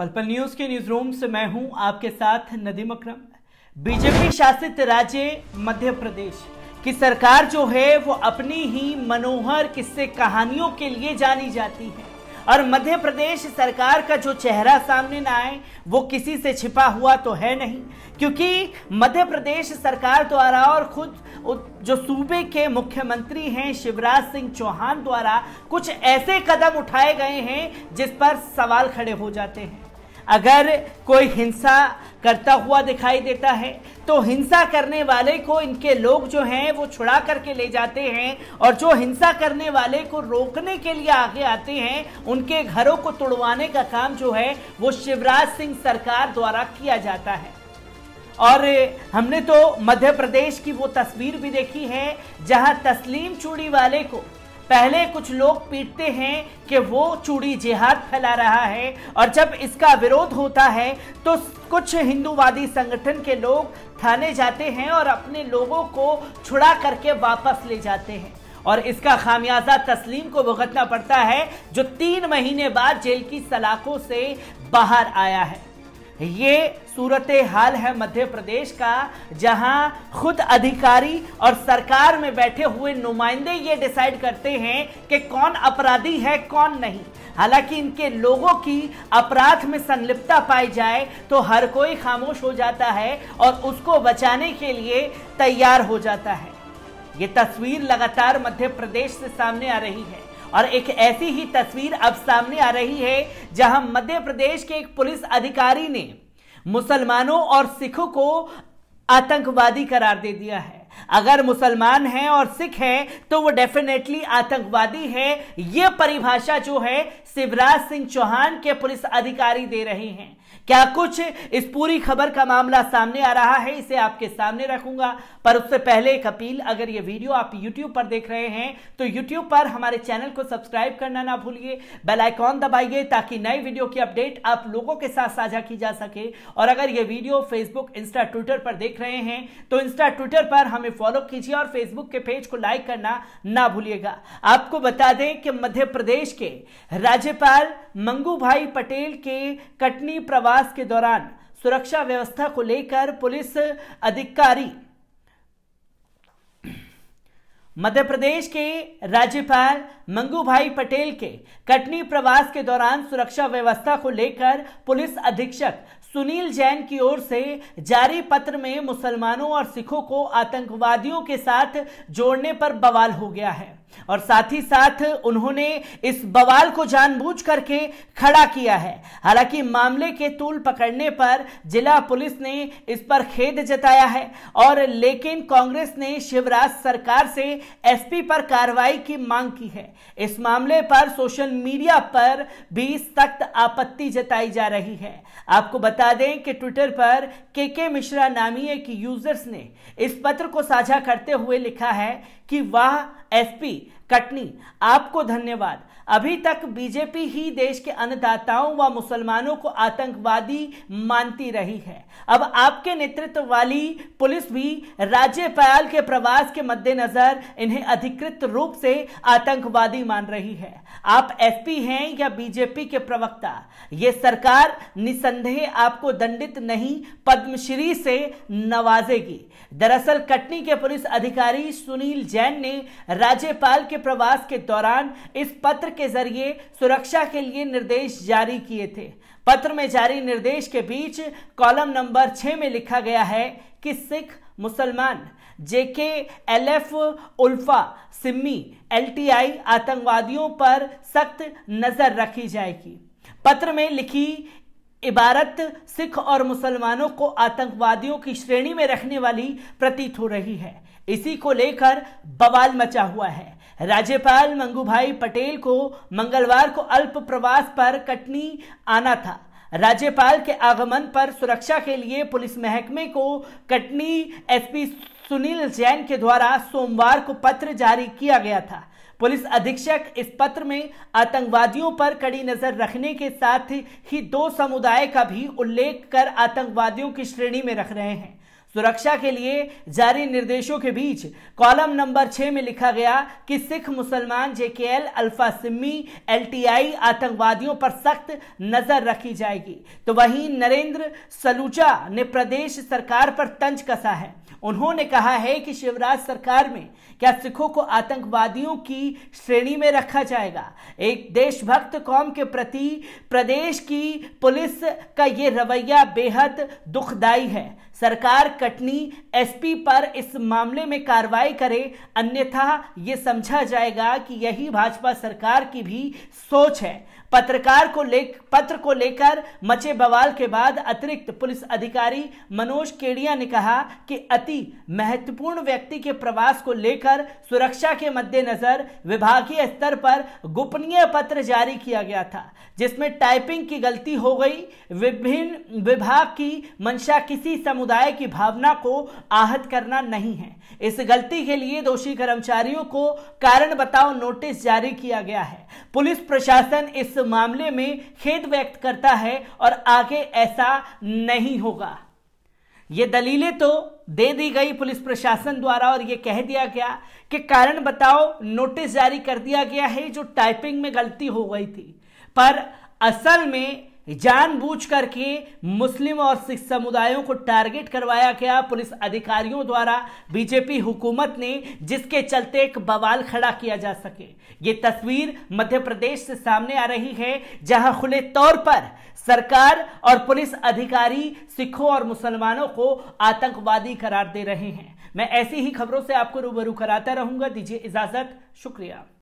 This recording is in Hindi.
पलपल न्यूज के न्यूज रूम से मैं हूं आपके साथ नदीम अक्रम बीजेपी शासित राज्य मध्य प्रदेश की सरकार जो है वो अपनी ही मनोहर किस्से कहानियों के लिए जानी जाती है और मध्य प्रदेश सरकार का जो चेहरा सामने ना आए वो किसी से छिपा हुआ तो है नहीं क्योंकि मध्य प्रदेश सरकार द्वारा और खुद जो सूबे के मुख्यमंत्री हैं शिवराज सिंह चौहान द्वारा कुछ ऐसे कदम उठाए गए हैं जिस पर सवाल खड़े हो जाते हैं अगर कोई हिंसा करता हुआ दिखाई देता है तो हिंसा करने वाले को इनके लोग जो हैं वो छुड़ा करके ले जाते हैं और जो हिंसा करने वाले को रोकने के लिए आगे आते हैं उनके घरों को तोड़वाने का काम जो है वो शिवराज सिंह सरकार द्वारा किया जाता है और हमने तो मध्य प्रदेश की वो तस्वीर भी देखी है जहां तस्लीम चूड़ी वाले को पहले कुछ लोग पीटते हैं कि वो चूड़ी जिहाद फैला रहा है और जब इसका विरोध होता है तो कुछ हिंदूवादी संगठन के लोग थाने जाते हैं और अपने लोगों को छुड़ा करके वापस ले जाते हैं और इसका खामियाजा तस्लीम को भुगतना पड़ता है जो तीन महीने बाद जेल की सलाखों से बाहर आया है ये सूरत हाल है मध्य प्रदेश का जहां खुद अधिकारी और सरकार में बैठे हुए नुमाइंदे ये डिसाइड करते हैं कि कौन अपराधी है कौन नहीं हालांकि इनके लोगों की अपराध में संलिप्तता पाई जाए तो हर कोई खामोश हो जाता है और उसको बचाने के लिए तैयार हो जाता है ये तस्वीर लगातार मध्य प्रदेश से सामने आ रही है और एक ऐसी ही तस्वीर अब सामने आ रही है जहां मध्य प्रदेश के एक पुलिस अधिकारी ने मुसलमानों और सिखों को आतंकवादी करार दे दिया है अगर मुसलमान हैं और सिख हैं तो वो डेफिनेटली आतंकवादी है यह परिभाषा जो है शिवराज सिंह चौहान के पुलिस अधिकारी दे रहे हैं क्या कुछ इस पूरी खबर का मामला सामने आ रहा है इसे आपके सामने रखूंगा पर उससे पहले एक अपील अगर ये वीडियो आप यूट्यूब पर देख रहे हैं तो यूट्यूब पर हमारे चैनल को सब्सक्राइब करना ना भूलिए बेल आइकॉन दबाइए ताकि नए वीडियो की अपडेट आप लोगों के साथ साझा की जा सके और अगर ये वीडियो फेसबुक इंस्टा ट्विटर पर देख रहे हैं तो इंस्टा ट्विटर पर हमें फॉलो कीजिए और फेसबुक के पेज को लाइक करना ना भूलिएगा आपको बता दें कि मध्य प्रदेश के राज्यपाल मंगू भाई पटेल के कटनी प्रवास प्रवास के दौरान सुरक्षा व्यवस्था को लेकर पुलिस अधिकारी मध्य प्रदेश के राज्यपाल मंगू भाई पटेल के कटनी प्रवास के दौरान सुरक्षा व्यवस्था को लेकर पुलिस अधीक्षक सुनील जैन की ओर से जारी पत्र में मुसलमानों और सिखों को आतंकवादियों के साथ जोड़ने पर बवाल हो गया है और साथ ही साथ उन्होंने इस बवाल को जानबूझ करके खड़ा किया है हालांकि मामले के तूल पकड़ने पर जिला पुलिस ने इस पर खेद जताया है और लेकिन कांग्रेस ने शिवराज सरकार से एसपी पर कार्रवाई की मांग की है इस मामले पर सोशल मीडिया पर भी सख्त आपत्ति जताई जा रही है आपको बता दें कि ट्विटर पर के के मिश्रा नामी एक यूजर्स ने इस पत्र को साझा करते हुए लिखा है कि वह एसपी me कटनी आपको धन्यवाद अभी तक बीजेपी ही देश के अन्नदाताओं व मुसलमानों को आतंकवादी मानती रही है अब आपके नेतृत्व वाली पुलिस भी राज्यपाल के प्रवास के मद्देनजर इन्हें अधिकृत रूप से आतंकवादी मान रही है आप एसपी हैं या बीजेपी के प्रवक्ता ये सरकार निसंदेह आपको दंडित नहीं पद्मश्री से नवाजेगी दरअसल कटनी के पुलिस अधिकारी सुनील जैन ने राज्यपाल के प्रवास के दौरान इस पत्र के जरिए सुरक्षा के लिए निर्देश जारी किए थे पत्र में जारी निर्देश के बीच कॉलम नंबर छः में लिखा गया है कि सिख मुसलमान J K L F ULFA SIMI L T I आतंकवादियों पर सख्त नजर रखी जाएगी पत्र में लिखी इबारत सिख और मुसलमानों को आतंकवादियों की श्रेणी में रखने वाली प्रतीत हो रही है इसी को लेकर बवाल मचा हुआ है राज्यपाल मंगूभाई पटेल को मंगलवार को अल्प प्रवास पर कटनी आना था राज्यपाल के आगमन पर सुरक्षा के लिए पुलिस महकमे को कटनी एसपी सुनील जैन के द्वारा सोमवार को पत्र जारी किया गया था पुलिस अधीक्षक इस पत्र में आतंकवादियों पर कड़ी नजर रखने के साथ ही दो समुदाय का भी उल्लेख कर आतंकवादियों की श्रेणी में रख रहे हैं सुरक्षा के लिए जारी निर्देशों के बीच कॉलम नंबर छह में लिखा गया कि सिख मुसलमान जेकेएल अल्फा सिमी एलटीआई आतंकवादियों पर सख्त नजर रखी जाएगी तो वहीं नरेंद्र सलूचा ने प्रदेश सरकार पर तंज कसा है उन्होंने कहा है कि शिवराज सरकार में क्या सिखों को आतंकवादियों की श्रेणी में रखा जाएगा एक देशभक्त कौम के प्रति प्रदेश की पुलिस का यह रवैया बेहद दुखदायी है सरकार कटनी एसपी पर इस मामले में कार्रवाई करे अन्यथा ये समझा जाएगा कि यही भाजपा सरकार की भी सोच है पत्रकार को ले पत्र को लेकर मचे बवाल के बाद अतिरिक्त पुलिस अधिकारी मनोज केड़िया ने कहा कि अति महत्वपूर्ण व्यक्ति के प्रवास को लेकर सुरक्षा के मद्देनजर विभागीय स्तर पर गोपनीय पत्र जारी किया गया था जिसमें टाइपिंग की गलती हो गई विभिन्न विभाग की मंशा किसी समुदाय की भावना को आहत करना नहीं है इस गलती के लिए दोषी कर्मचारियों को कारण बताओ नोटिस जारी किया गया है पुलिस प्रशासन इस मामले में खेद व्यक्त करता है और आगे ऐसा नहीं होगा ये दलीलें तो दे दी गई पुलिस प्रशासन द्वारा और ये कह दिया गया कि कारण बताओ नोटिस जारी कर दिया गया है जो टाइपिंग में गलती हो गई थी पर असल में बूझ करके मुस्लिम और सिख समुदायों को टारगेट करवाया गया पुलिस अधिकारियों द्वारा बीजेपी हुकूमत ने जिसके चलते एक बवाल खड़ा किया जा सके ये तस्वीर मध्य प्रदेश से सामने आ रही है जहां खुले तौर पर सरकार और पुलिस अधिकारी सिखों और मुसलमानों को आतंकवादी करार दे रहे हैं मैं ऐसी ही खबरों से आपको रूबरू कराता रहूंगा दीजिए इजाजत शुक्रिया